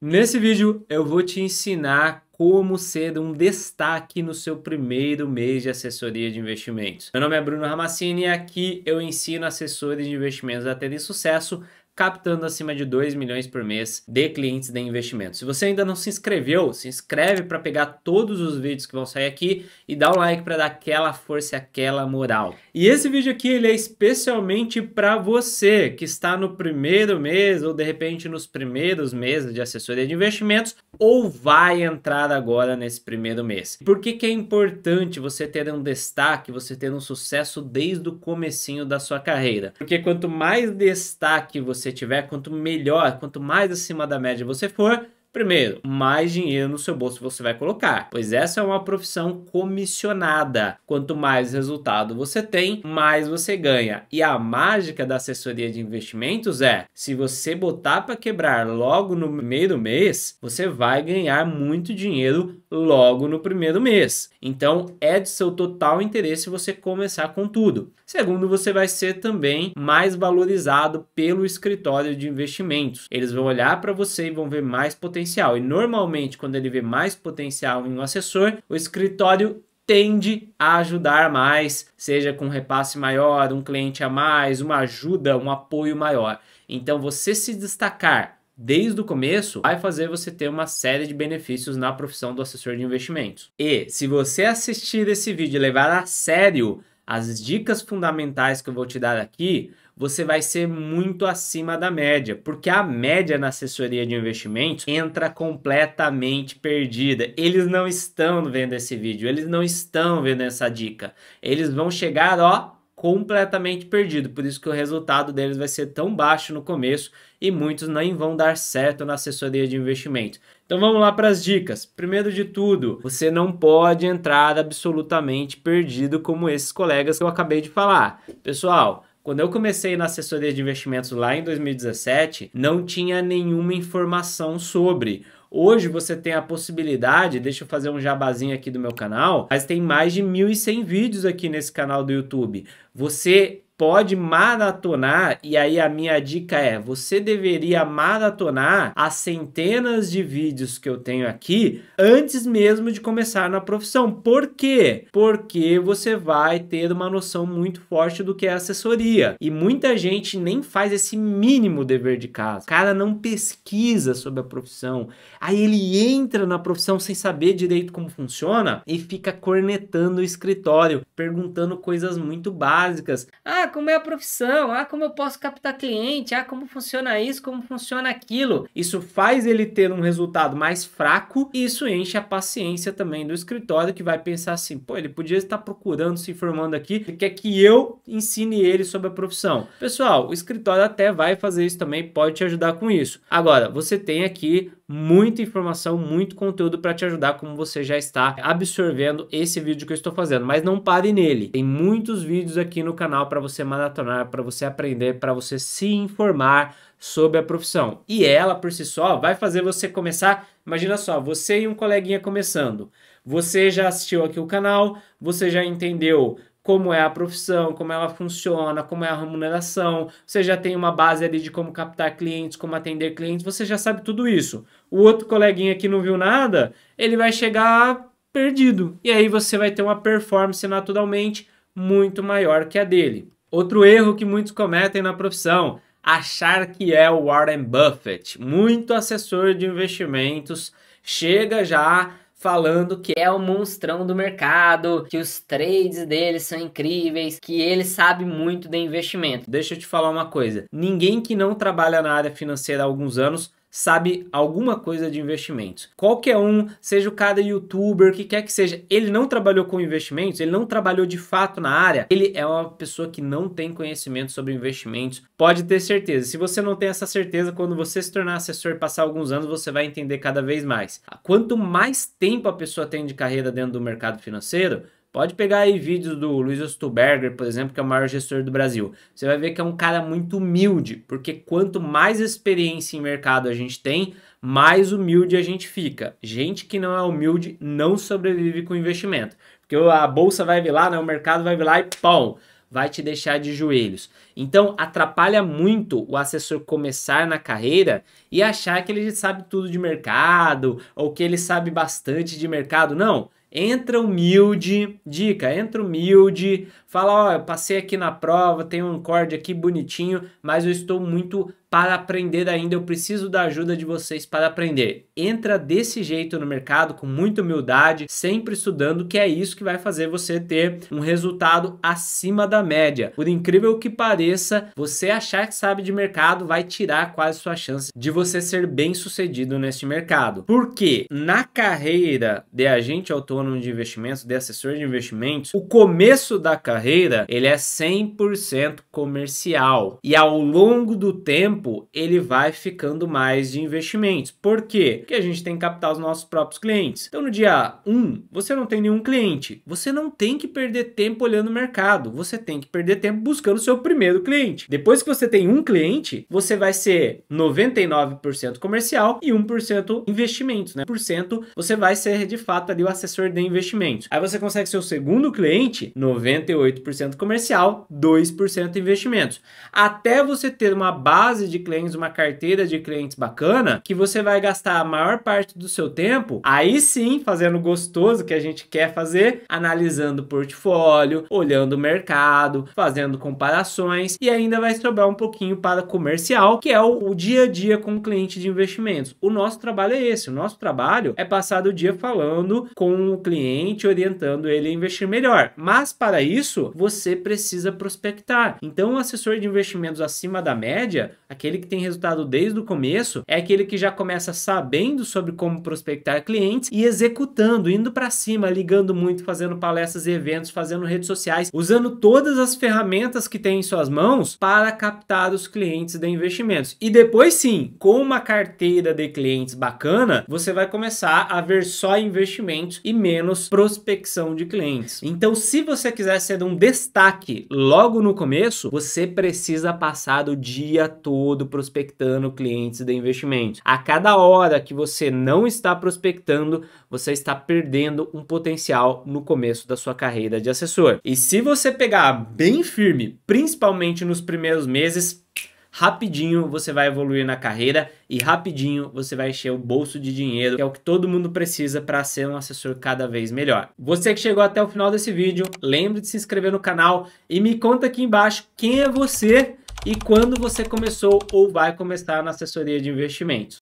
Nesse vídeo eu vou te ensinar como ser um destaque no seu primeiro mês de assessoria de investimentos. Meu nome é Bruno Ramassini e aqui eu ensino assessores de investimentos a terem sucesso captando acima de 2 milhões por mês de clientes de investimento. Se você ainda não se inscreveu, se inscreve para pegar todos os vídeos que vão sair aqui e dá o um like para dar aquela força, aquela moral. E esse vídeo aqui ele é especialmente para você que está no primeiro mês ou de repente nos primeiros meses de assessoria de investimentos ou vai entrar agora nesse primeiro mês. Por que, que é importante você ter um destaque, você ter um sucesso desde o comecinho da sua carreira? Porque quanto mais destaque você você tiver, quanto melhor, quanto mais acima da média você for, Primeiro, mais dinheiro no seu bolso você vai colocar, pois essa é uma profissão comissionada. Quanto mais resultado você tem, mais você ganha. E a mágica da assessoria de investimentos é: se você botar para quebrar logo no meio do mês, você vai ganhar muito dinheiro logo no primeiro mês. Então é de seu total interesse você começar com tudo. Segundo, você vai ser também mais valorizado pelo escritório de investimentos. Eles vão olhar para você e vão ver mais potencial potencial. E normalmente, quando ele vê mais potencial em um assessor, o escritório tende a ajudar mais, seja com um repasse maior, um cliente a mais, uma ajuda, um apoio maior. Então, você se destacar desde o começo vai fazer você ter uma série de benefícios na profissão do assessor de investimentos. E se você assistir esse vídeo e levar a sério as dicas fundamentais que eu vou te dar aqui, você vai ser muito acima da média, porque a média na assessoria de investimentos entra completamente perdida. Eles não estão vendo esse vídeo, eles não estão vendo essa dica. Eles vão chegar, ó, completamente perdido. Por isso que o resultado deles vai ser tão baixo no começo e muitos nem vão dar certo na assessoria de investimento. Então vamos lá para as dicas. Primeiro de tudo, você não pode entrar absolutamente perdido como esses colegas que eu acabei de falar. Pessoal, quando eu comecei na assessoria de investimentos lá em 2017, não tinha nenhuma informação sobre. Hoje você tem a possibilidade, deixa eu fazer um jabazinho aqui do meu canal, mas tem mais de 1.100 vídeos aqui nesse canal do YouTube. Você pode maratonar, e aí a minha dica é: você deveria maratonar as centenas de vídeos que eu tenho aqui antes mesmo de começar na profissão. Por quê? Porque você vai ter uma noção muito forte do que é assessoria. E muita gente nem faz esse mínimo dever de casa. O cara não pesquisa sobre a profissão. Aí ele entra na profissão sem saber direito como funciona e fica cornetando o escritório, perguntando coisas muito básicas. Ah, ah, como é a profissão, ah, como eu posso captar cliente, ah, como funciona isso, como funciona aquilo. Isso faz ele ter um resultado mais fraco e isso enche a paciência também do escritório que vai pensar assim, pô, ele podia estar procurando, se informando aqui, ele quer que eu ensine ele sobre a profissão. Pessoal, o escritório até vai fazer isso também, pode te ajudar com isso. Agora, você tem aqui muita informação, muito conteúdo para te ajudar como você já está absorvendo esse vídeo que eu estou fazendo, mas não pare nele. Tem muitos vídeos aqui no canal para você você maratonar, para você aprender, para você se informar sobre a profissão. E ela por si só vai fazer você começar. Imagina só, você e um coleguinha começando. Você já assistiu aqui o canal, você já entendeu como é a profissão, como ela funciona, como é a remuneração, você já tem uma base ali de como captar clientes, como atender clientes, você já sabe tudo isso. O outro coleguinha que não viu nada, ele vai chegar perdido. E aí você vai ter uma performance naturalmente muito maior que a dele. Outro erro que muitos cometem na profissão, achar que é o Warren Buffett. Muito assessor de investimentos chega já falando que é o monstrão do mercado, que os trades dele são incríveis, que ele sabe muito de investimento. Deixa eu te falar uma coisa: ninguém que não trabalha na área financeira há alguns anos sabe alguma coisa de investimentos. Qualquer um, seja o cada youtuber, que quer que seja, ele não trabalhou com investimentos, ele não trabalhou de fato na área, ele é uma pessoa que não tem conhecimento sobre investimentos, pode ter certeza. Se você não tem essa certeza, quando você se tornar assessor e passar alguns anos, você vai entender cada vez mais. Quanto mais tempo a pessoa tem de carreira dentro do mercado financeiro, Pode pegar aí vídeos do Luiz Ostuberger, por exemplo, que é o maior gestor do Brasil. Você vai ver que é um cara muito humilde, porque quanto mais experiência em mercado a gente tem, mais humilde a gente fica. Gente que não é humilde não sobrevive com investimento. Porque a bolsa vai vir lá, né? o mercado vai vir lá e pão, vai te deixar de joelhos. Então atrapalha muito o assessor começar na carreira e achar que ele sabe tudo de mercado ou que ele sabe bastante de mercado. Não Entra humilde, dica, entra humilde, fala, ó, eu passei aqui na prova, tem um acorde aqui bonitinho, mas eu estou muito para aprender ainda, eu preciso da ajuda de vocês para aprender. Entra desse jeito no mercado, com muita humildade, sempre estudando, que é isso que vai fazer você ter um resultado acima da média. Por incrível que pareça, você achar que sabe de mercado vai tirar quase sua chance de você ser bem sucedido neste mercado. Porque na carreira de agente autônomo de investimentos, de assessor de investimentos, o começo da carreira ele é 100% comercial. E ao longo do tempo, tempo, ele vai ficando mais de investimentos. Por quê? Porque a gente tem que captar os nossos próprios clientes. Então, no dia 1, você não tem nenhum cliente. Você não tem que perder tempo olhando o mercado. Você tem que perder tempo buscando o seu primeiro cliente. Depois que você tem um cliente, você vai ser 99% comercial e 1% investimentos, né? Por cento, você vai ser de fato ali o assessor de investimentos. Aí você consegue seu segundo cliente, 98% comercial, 2% investimentos. Até você ter uma base de clientes, uma carteira de clientes bacana, que você vai gastar a maior parte do seu tempo, aí sim, fazendo gostoso que a gente quer fazer, analisando o portfólio, olhando o mercado, fazendo comparações e ainda vai sobrar um pouquinho para comercial, que é o, o dia a dia com o cliente de investimentos. O nosso trabalho é esse, o nosso trabalho é passar o dia falando com o cliente, orientando ele a investir melhor. Mas para isso, você precisa prospectar. Então, o assessor de investimentos acima da média, Aquele que tem resultado desde o começo é aquele que já começa sabendo sobre como prospectar clientes e executando, indo para cima, ligando muito, fazendo palestras e eventos, fazendo redes sociais, usando todas as ferramentas que tem em suas mãos para captar os clientes de investimentos. E depois sim, com uma carteira de clientes bacana, você vai começar a ver só investimentos e menos prospecção de clientes. Então, se você quiser ser um destaque logo no começo, você precisa passar o dia todo todo prospectando clientes de investimento. A cada hora que você não está prospectando, você está perdendo um potencial no começo da sua carreira de assessor. E se você pegar bem firme, principalmente nos primeiros meses, rapidinho você vai evoluir na carreira e rapidinho você vai encher o bolso de dinheiro, que é o que todo mundo precisa para ser um assessor cada vez melhor. Você que chegou até o final desse vídeo, lembre de se inscrever no canal e me conta aqui embaixo quem é você e quando você começou ou vai começar na assessoria de investimentos.